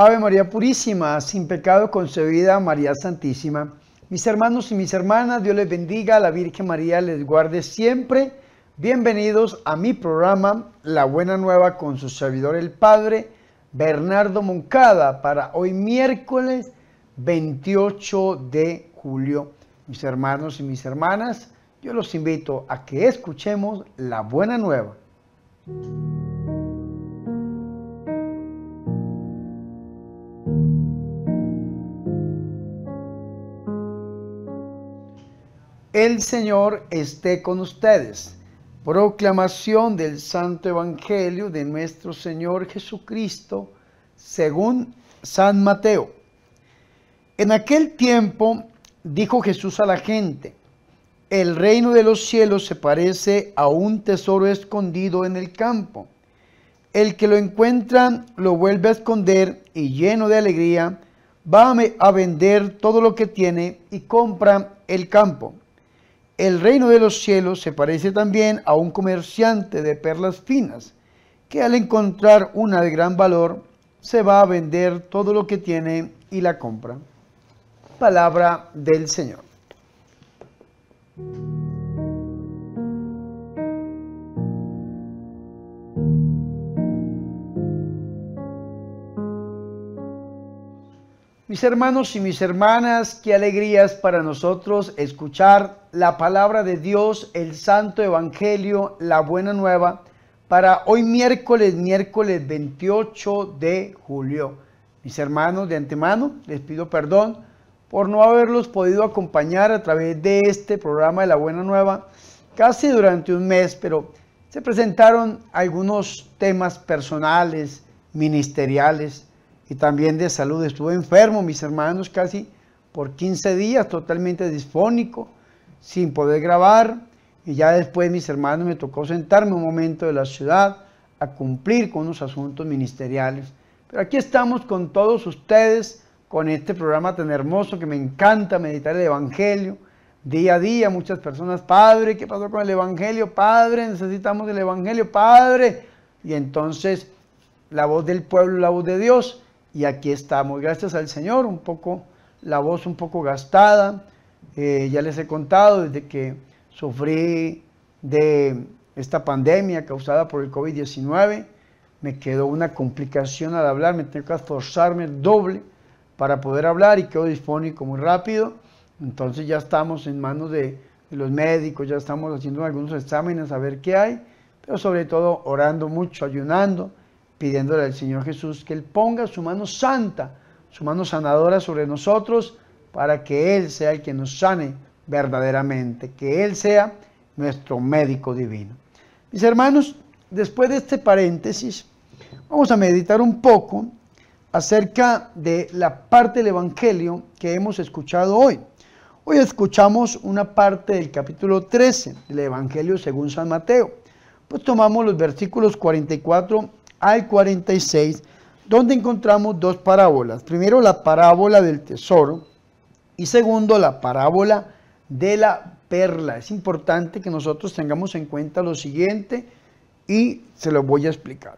Ave María Purísima, sin pecado concebida, María Santísima. Mis hermanos y mis hermanas, Dios les bendiga, la Virgen María les guarde siempre. Bienvenidos a mi programa La Buena Nueva con su servidor el Padre Bernardo Moncada para hoy miércoles 28 de julio. Mis hermanos y mis hermanas, yo los invito a que escuchemos la Buena Nueva. El Señor esté con ustedes. Proclamación del Santo Evangelio de nuestro Señor Jesucristo según San Mateo. En aquel tiempo dijo Jesús a la gente, el reino de los cielos se parece a un tesoro escondido en el campo. El que lo encuentra lo vuelve a esconder y lleno de alegría va a vender todo lo que tiene y compra el campo. El reino de los cielos se parece también a un comerciante de perlas finas, que al encontrar una de gran valor, se va a vender todo lo que tiene y la compra. Palabra del Señor. Mis hermanos y mis hermanas, qué alegrías para nosotros escuchar la palabra de Dios, el Santo Evangelio, la Buena Nueva, para hoy miércoles, miércoles 28 de julio. Mis hermanos, de antemano, les pido perdón por no haberlos podido acompañar a través de este programa de la Buena Nueva casi durante un mes, pero se presentaron algunos temas personales, ministeriales, y también de salud. Estuve enfermo, mis hermanos, casi por 15 días, totalmente disfónico, sin poder grabar. Y ya después, mis hermanos, me tocó sentarme un momento de la ciudad a cumplir con unos asuntos ministeriales. Pero aquí estamos con todos ustedes, con este programa tan hermoso que me encanta meditar el Evangelio. Día a día, muchas personas, Padre, ¿qué pasó con el Evangelio? Padre, necesitamos el Evangelio, Padre. Y entonces, la voz del pueblo, la voz de Dios, y aquí estamos. Gracias al Señor, un poco, la voz un poco gastada. Eh, ya les he contado desde que sufrí de esta pandemia causada por el COVID-19. Me quedó una complicación al hablar, me tengo que esforzarme el doble para poder hablar y quedo dispónico muy rápido. Entonces ya estamos en manos de los médicos, ya estamos haciendo algunos exámenes a ver qué hay, pero sobre todo orando mucho, ayunando pidiéndole al Señor Jesús que Él ponga su mano santa, su mano sanadora sobre nosotros, para que Él sea el que nos sane verdaderamente, que Él sea nuestro médico divino. Mis hermanos, después de este paréntesis, vamos a meditar un poco acerca de la parte del Evangelio que hemos escuchado hoy. Hoy escuchamos una parte del capítulo 13 del Evangelio según San Mateo. Pues tomamos los versículos 44 al 46, donde encontramos dos parábolas. Primero la parábola del tesoro y segundo la parábola de la perla. Es importante que nosotros tengamos en cuenta lo siguiente y se lo voy a explicar.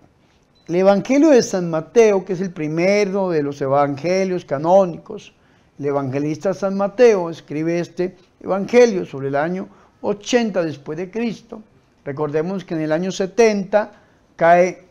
El Evangelio de San Mateo, que es el primero de los evangelios canónicos, el evangelista San Mateo escribe este evangelio sobre el año 80 después de Cristo. Recordemos que en el año 70 cae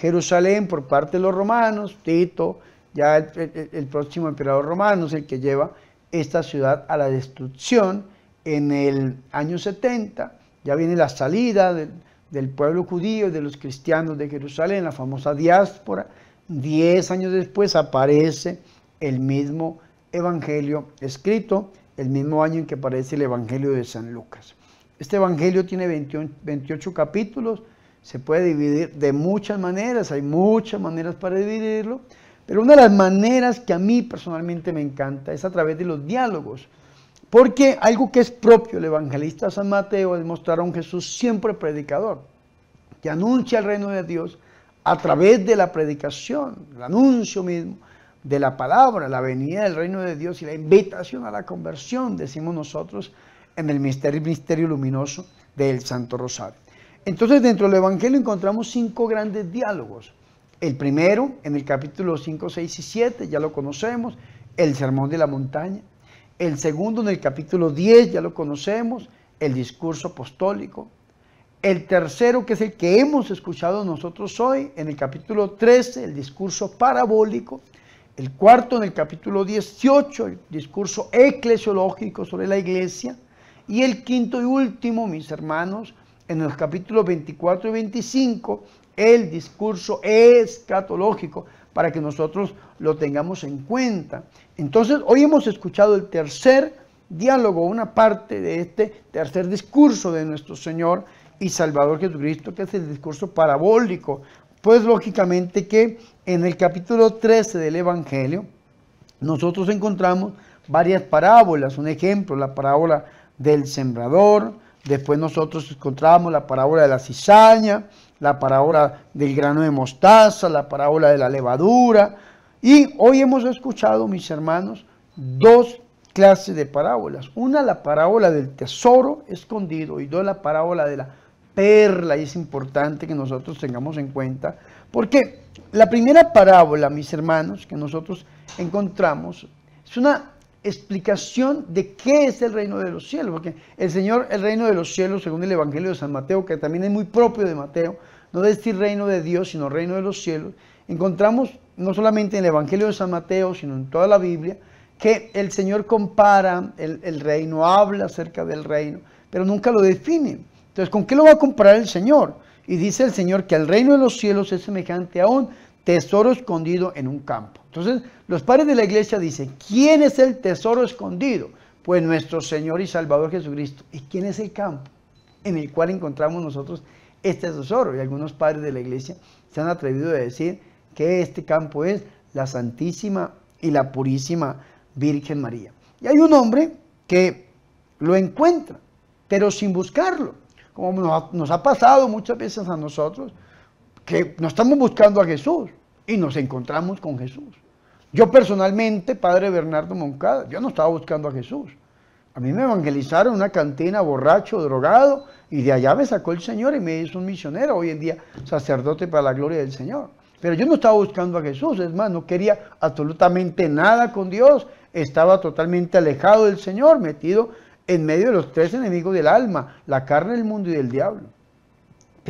Jerusalén por parte de los romanos, Tito, ya el, próximo emperador romano es el que lleva esta ciudad a la destrucción en el año 70. Ya viene la salida del, pueblo judío, y de los cristianos de Jerusalén, la famosa diáspora. Diez años después aparece el mismo evangelio escrito, el mismo año en que aparece el evangelio de San Lucas. Este evangelio tiene 28 capítulos, se puede dividir de muchas maneras, hay muchas maneras para dividirlo, pero una de las maneras que a mí personalmente me encanta es a través de los diálogos, porque algo que es propio el evangelista San Mateo es mostrar a un Jesús siempre predicador, que anuncia el reino de Dios a través de la predicación, el anuncio mismo de la palabra, la venida del reino de Dios y la invitación a la conversión, decimos nosotros en el misterio, misterio luminoso del Santo Rosario. Entonces dentro del Evangelio encontramos cinco grandes diálogos. El primero, en el capítulo 5, 6 y 7, ya lo conocemos, el Sermón de la Montaña. El segundo, en el capítulo 10, ya lo conocemos, el discurso apostólico. El tercero, que es el que hemos escuchado nosotros hoy, en el capítulo 13, el discurso parabólico. El cuarto, en el capítulo 18, el discurso eclesiológico sobre la iglesia. Y el quinto y último, mis hermanos, en los capítulos 24 y 25 el discurso escatológico para que nosotros lo tengamos en cuenta. Entonces, hoy hemos escuchado el tercer diálogo, una parte de este tercer discurso de nuestro Señor y Salvador Jesucristo, que es el discurso parabólico. Pues lógicamente que en el capítulo 13 del Evangelio nosotros encontramos varias parábolas, un ejemplo, la parábola del sembrador, Después nosotros encontramos la parábola de la cizaña, la parábola del grano de mostaza, la parábola de la levadura. Y hoy hemos escuchado, mis hermanos, dos clases de parábolas. Una, la parábola del tesoro escondido y dos, la parábola de la perla. Y es importante que nosotros tengamos en cuenta, porque la primera parábola, mis hermanos, que nosotros encontramos, es una explicación de qué es el reino de los cielos, porque el Señor, el reino de los cielos, según el Evangelio de San Mateo, que también es muy propio de Mateo, no decir reino de Dios, sino reino de los cielos, encontramos no solamente en el Evangelio de San Mateo, sino en toda la Biblia, que el Señor compara el, el reino, habla acerca del reino, pero nunca lo define. Entonces, ¿con qué lo va a comparar el Señor? Y dice el Señor que el reino de los cielos es semejante a un tesoro escondido en un campo. Entonces, los padres de la iglesia dicen, ¿quién es el tesoro escondido? Pues nuestro Señor y Salvador Jesucristo. ¿Y quién es el campo en el cual encontramos nosotros este tesoro? Y algunos padres de la iglesia se han atrevido a decir que este campo es la Santísima y la Purísima Virgen María. Y hay un hombre que lo encuentra, pero sin buscarlo, como nos ha pasado muchas veces a nosotros que no estamos buscando a Jesús y nos encontramos con Jesús. Yo personalmente, padre Bernardo Moncada, yo no estaba buscando a Jesús. A mí me evangelizaron en una cantina borracho, drogado, y de allá me sacó el Señor y me hizo un misionero, hoy en día sacerdote para la gloria del Señor. Pero yo no estaba buscando a Jesús, es más, no quería absolutamente nada con Dios, estaba totalmente alejado del Señor, metido en medio de los tres enemigos del alma, la carne, el mundo y el diablo.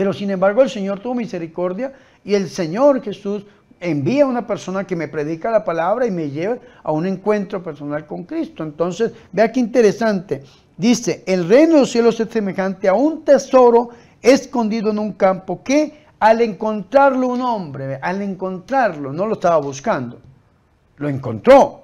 Pero sin embargo el Señor tuvo misericordia y el Señor Jesús envía a una persona que me predica la palabra y me lleva a un encuentro personal con Cristo. Entonces, vea qué interesante. Dice, el reino de los cielos es semejante a un tesoro escondido en un campo que al encontrarlo un hombre, al encontrarlo, no lo estaba buscando, lo encontró.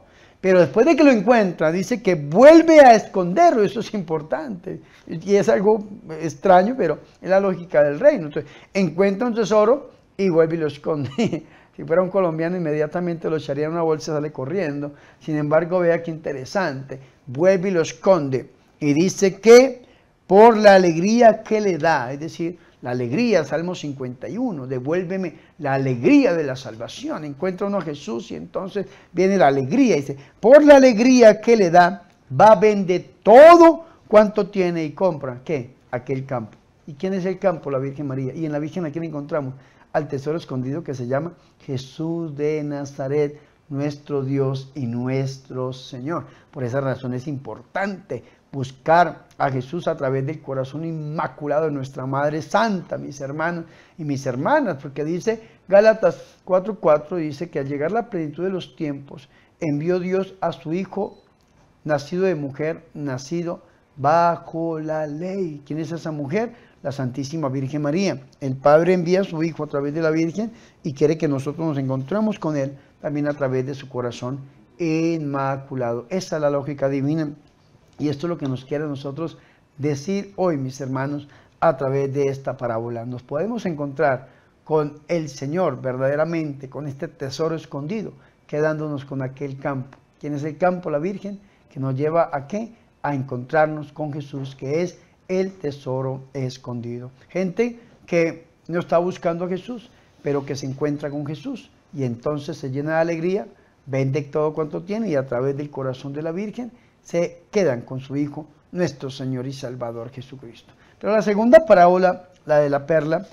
Pero después de que lo encuentra, dice que vuelve a esconderlo. Eso es importante. Y es algo extraño, pero es la lógica del reino. Entonces, encuentra un tesoro y vuelve y lo esconde. Si fuera un colombiano, inmediatamente lo echaría en una bolsa y sale corriendo. Sin embargo, vea qué interesante. Vuelve y lo esconde. Y dice que por la alegría que le da, es decir, la alegría, Salmo 51, devuélveme la alegría de la salvación. Encuentra uno a Jesús y entonces viene la alegría. Dice, por la alegría que le da, va a vender todo cuanto tiene y compra. ¿Qué? Aquel campo. ¿Y quién es el campo? La Virgen María. ¿Y en la Virgen a quién encontramos? Al tesoro escondido que se llama Jesús de Nazaret, nuestro Dios y nuestro Señor. Por esa razón es importante buscar a Jesús a través del corazón inmaculado de nuestra Madre Santa, mis hermanos y mis hermanas, porque dice Gálatas 4:4, dice que al llegar la plenitud de los tiempos, envió Dios a su Hijo, nacido de mujer, nacido bajo la ley. ¿Quién es esa mujer? La Santísima Virgen María. El Padre envía a su Hijo a través de la Virgen y quiere que nosotros nos encontremos con Él también a través de su corazón inmaculado. Esa es la lógica divina y esto es lo que nos quiere nosotros decir hoy, mis hermanos, a través de esta parábola. Nos podemos encontrar con el Señor verdaderamente, con este tesoro escondido, quedándonos con aquel campo. ¿Quién es el campo? La Virgen, que nos lleva a qué? A encontrarnos con Jesús, que es el tesoro escondido. Gente que no está buscando a Jesús, pero que se encuentra con Jesús y entonces se llena de alegría, vende todo cuanto tiene y a través del corazón de la Virgen se quedan con su Hijo, nuestro Señor y Salvador Jesucristo. Pero la segunda parábola, la de la perla,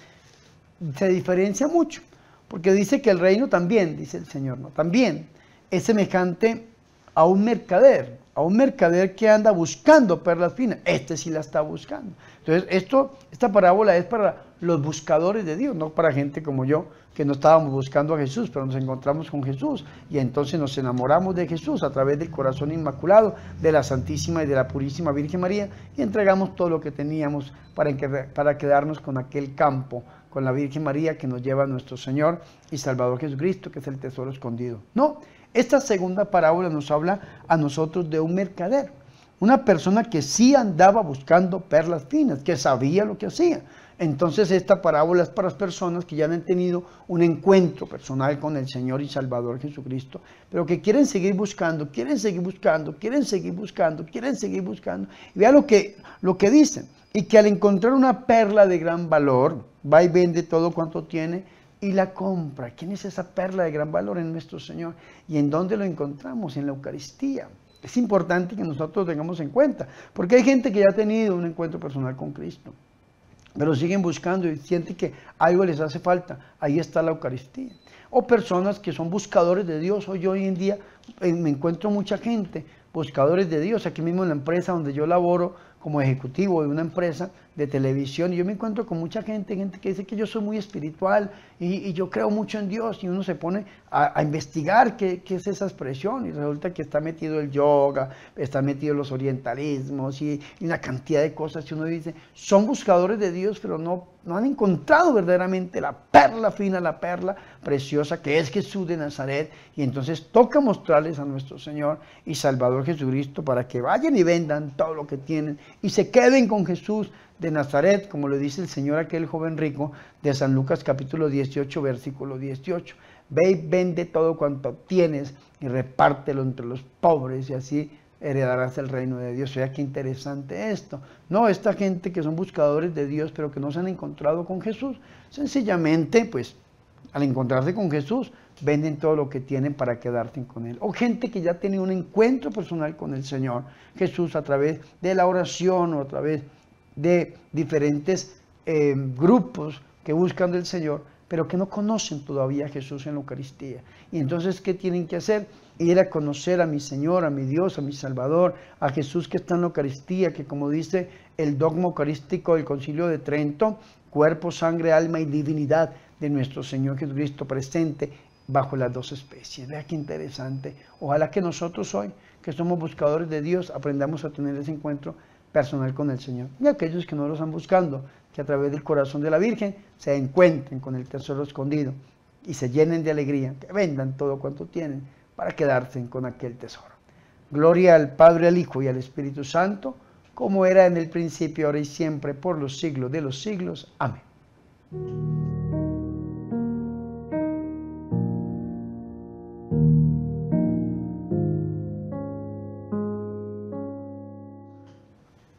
se diferencia mucho, porque dice que el reino también, dice el Señor, no, también es semejante a un mercader, a un mercader que anda buscando perlas finas. Este sí la está buscando. Entonces, esto, esta parábola es para los buscadores de Dios, no para gente como yo, que no estábamos buscando a Jesús, pero nos encontramos con Jesús y entonces nos enamoramos de Jesús a través del corazón inmaculado de la Santísima y de la Purísima Virgen María y entregamos todo lo que teníamos para, para quedarnos con aquel campo, con la Virgen María que nos lleva a nuestro Señor y Salvador Jesucristo, que es el tesoro escondido. No, esta segunda parábola nos habla a nosotros de un mercader una persona que sí andaba buscando perlas finas, que sabía lo que hacía. Entonces esta parábola es para las personas que ya han tenido un encuentro personal con el Señor y Salvador Jesucristo, pero que quieren seguir buscando, quieren seguir buscando, quieren seguir buscando, quieren seguir buscando. Y vea lo que, lo que dicen. Y que al encontrar una perla de gran valor, va y vende todo cuanto tiene y la compra. ¿Quién es esa perla de gran valor en nuestro Señor? ¿Y en dónde lo encontramos? En la Eucaristía. Es importante que nosotros tengamos en cuenta, porque hay gente que ya ha tenido un encuentro personal con Cristo, pero siguen buscando y sienten que algo les hace falta. Ahí está la Eucaristía. O personas que son buscadores de Dios. Hoy, hoy en día me encuentro mucha gente buscadores de Dios. Aquí mismo en la empresa donde yo laboro, como ejecutivo de una empresa de televisión y yo me encuentro con mucha gente, gente que dice que yo soy muy espiritual y, yo creo mucho en Dios y uno se pone a, investigar qué, qué, es esa expresión y resulta que está metido el yoga, está metido los orientalismos y, y, una cantidad de cosas y uno dice, son buscadores de Dios pero no no han encontrado verdaderamente la perla fina, la perla preciosa que es Jesús de Nazaret. Y entonces toca mostrarles a nuestro Señor y Salvador Jesucristo para que vayan y vendan todo lo que tienen y se queden con Jesús de Nazaret, como lo dice el Señor aquel joven rico de San Lucas capítulo 18, versículo 18. Ve y vende todo cuanto tienes y repártelo entre los pobres y así heredarás el reino de Dios. sea qué interesante esto. No, esta gente que son buscadores de Dios, pero que no se han encontrado con Jesús, sencillamente, pues, al encontrarse con Jesús, venden todo lo que tienen para quedarse con Él. O gente que ya tiene un encuentro personal con el Señor Jesús a través de la oración o a través de diferentes eh, grupos que buscan del Señor, pero que no conocen todavía a Jesús en la Eucaristía. Y entonces, ¿qué tienen que hacer? ir a conocer a mi Señor, a mi Dios, a mi Salvador, a Jesús que está en la Eucaristía, que como dice el dogma eucarístico del Concilio de Trento, cuerpo, sangre, alma y divinidad de nuestro Señor Jesucristo presente bajo las dos especies. Vea qué interesante. Ojalá que nosotros hoy, que somos buscadores de Dios, aprendamos a tener ese encuentro personal con el Señor. Y aquellos que no lo están buscando, que a través del corazón de la Virgen se encuentren con el tesoro escondido y se llenen de alegría, que vendan todo cuanto tienen para quedarse con aquel tesoro. Gloria al Padre, al Hijo y al Espíritu Santo, como era en el principio, ahora y siempre, por los siglos de los siglos. Amén.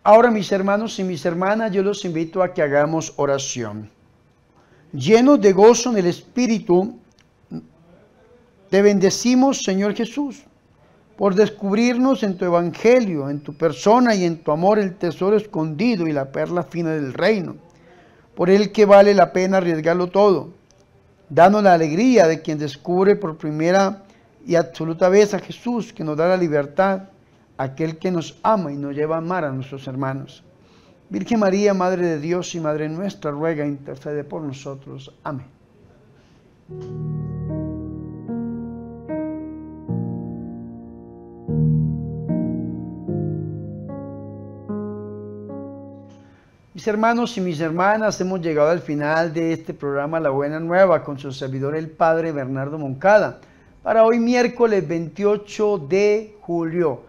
Ahora mis hermanos y mis hermanas, yo los invito a que hagamos oración. Llenos de gozo en el Espíritu, te bendecimos, Señor Jesús, por descubrirnos en tu evangelio, en tu persona y en tu amor el tesoro escondido y la perla fina del reino, por el que vale la pena arriesgarlo todo. dando la alegría de quien descubre por primera y absoluta vez a Jesús, que nos da la libertad, aquel que nos ama y nos lleva a amar a nuestros hermanos. Virgen María, Madre de Dios y Madre nuestra, ruega, e intercede por nosotros. Amén. hermanos y mis hermanas, hemos llegado al final de este programa La Buena Nueva con su servidor el Padre Bernardo Moncada. Para hoy miércoles 28 de julio.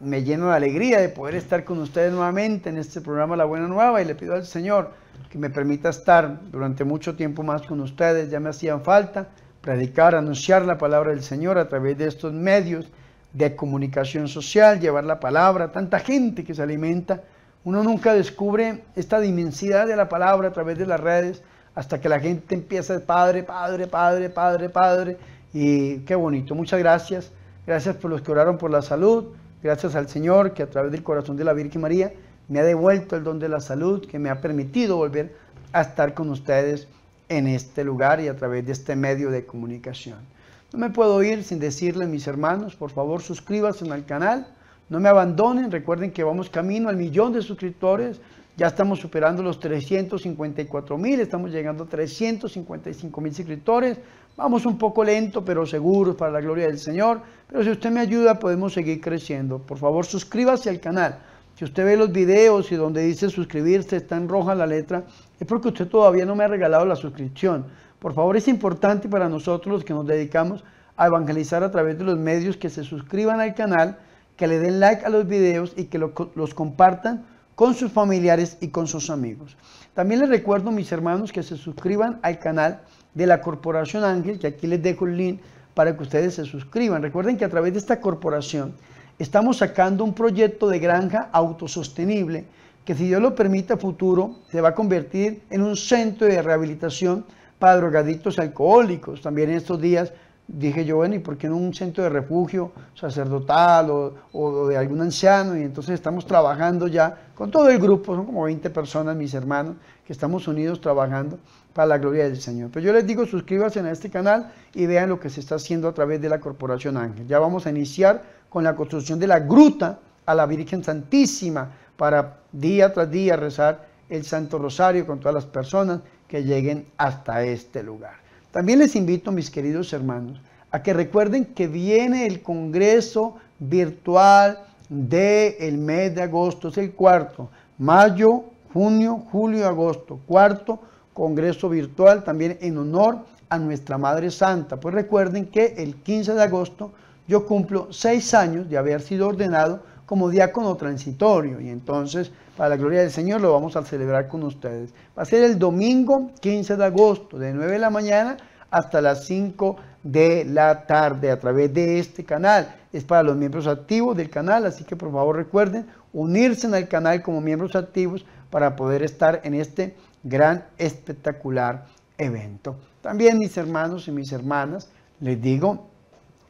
Me lleno de alegría de poder estar con ustedes nuevamente en este programa La Buena Nueva y le pido al Señor que me permita estar durante mucho tiempo más con ustedes. Ya me hacían falta predicar, anunciar la palabra del Señor a través de estos medios de comunicación social, llevar la palabra, a tanta gente que se alimenta uno nunca descubre esta dimensidad de la palabra a través de las redes hasta que la gente empieza, de Padre, Padre, Padre, Padre, Padre. Y qué bonito, muchas gracias. Gracias por los que oraron por la salud. Gracias al Señor que a través del corazón de la Virgen María me ha devuelto el don de la salud, que me ha permitido volver a estar con ustedes en este lugar y a través de este medio de comunicación. No me puedo ir sin decirle mis hermanos, por favor suscríbanse al canal no me abandonen, recuerden que vamos camino al millón de suscriptores, ya estamos superando los 354 mil, estamos llegando a 355 mil suscriptores. Vamos un poco lento, pero seguros para la gloria del Señor. Pero si usted me ayuda, podemos seguir creciendo. Por favor, suscríbase al canal. Si usted ve los videos y donde dice suscribirse está en roja la letra, es porque usted todavía no me ha regalado la suscripción. Por favor, es importante para nosotros los que nos dedicamos a evangelizar a través de los medios que se suscriban al canal que le den like a los videos y que los compartan con sus familiares y con sus amigos. También les recuerdo, mis hermanos, que se suscriban al canal de la Corporación Ángel, que aquí les dejo el link para que ustedes se suscriban. Recuerden que a través de esta corporación estamos sacando un proyecto de granja autosostenible que si Dios lo permite a futuro se va a convertir en un centro de rehabilitación para drogadictos alcohólicos. También en estos días dije yo, bueno, ¿y por qué no un centro de refugio sacerdotal o, o, de algún anciano? Y entonces estamos trabajando ya con todo el grupo, son como 20 personas, mis hermanos, que estamos unidos trabajando para la gloria del Señor. Pero yo les digo, suscríbanse a este canal y vean lo que se está haciendo a través de la Corporación Ángel. Ya vamos a iniciar con la construcción de la gruta a la Virgen Santísima para día tras día rezar el Santo Rosario con todas las personas que lleguen hasta este lugar. También les invito, mis queridos hermanos, a que recuerden que viene el Congreso virtual del mes de agosto, es el cuarto, mayo, junio, julio agosto, cuarto Congreso virtual también en honor a nuestra Madre Santa. Pues recuerden que el 15 de agosto yo cumplo seis años de haber sido ordenado como diácono transitorio y entonces para la gloria del Señor lo vamos a celebrar con ustedes. Va a ser el domingo 15 de agosto de 9 de la mañana hasta las 5 de la tarde a través de este canal. Es para los miembros activos del canal, así que por favor recuerden unirse al canal como miembros activos para poder estar en este gran espectacular evento. También mis hermanos y mis hermanas, les digo,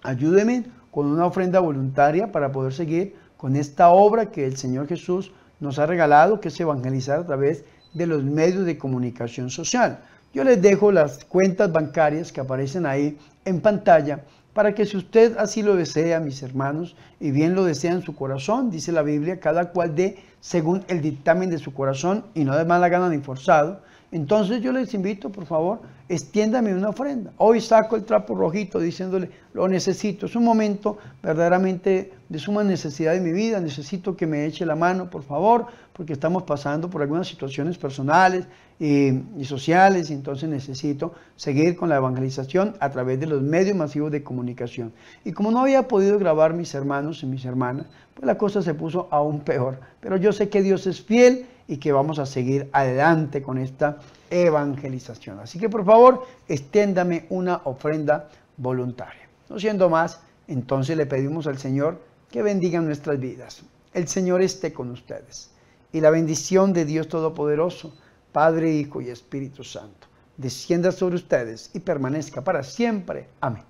ayúdenme con una ofrenda voluntaria para poder seguir con esta obra que el Señor Jesús nos ha regalado, que es evangelizar a través de los medios de comunicación social. Yo les dejo las cuentas bancarias que aparecen ahí en pantalla para que si usted así lo desea, mis hermanos, y bien lo desea en su corazón, dice la Biblia, cada cual dé según el dictamen de su corazón y no de mala gana ni forzado, entonces yo les invito, por favor, extiéndame una ofrenda. Hoy saco el trapo rojito diciéndole, lo necesito, es un momento verdaderamente de suma necesidad de mi vida, necesito que me eche la mano, por favor, porque estamos pasando por algunas situaciones personales eh, y, sociales, entonces necesito seguir con la evangelización a través de los medios masivos de comunicación. Y como no había podido grabar mis hermanos y mis hermanas, pues la cosa se puso aún peor. Pero yo sé que Dios es fiel y que vamos a seguir adelante con esta evangelización. Así que por favor, extiéndame una ofrenda voluntaria. No siendo más, entonces le pedimos al Señor que bendiga nuestras vidas. El Señor esté con ustedes. Y la bendición de Dios Todopoderoso, Padre, Hijo y Espíritu Santo, descienda sobre ustedes y permanezca para siempre. Amén.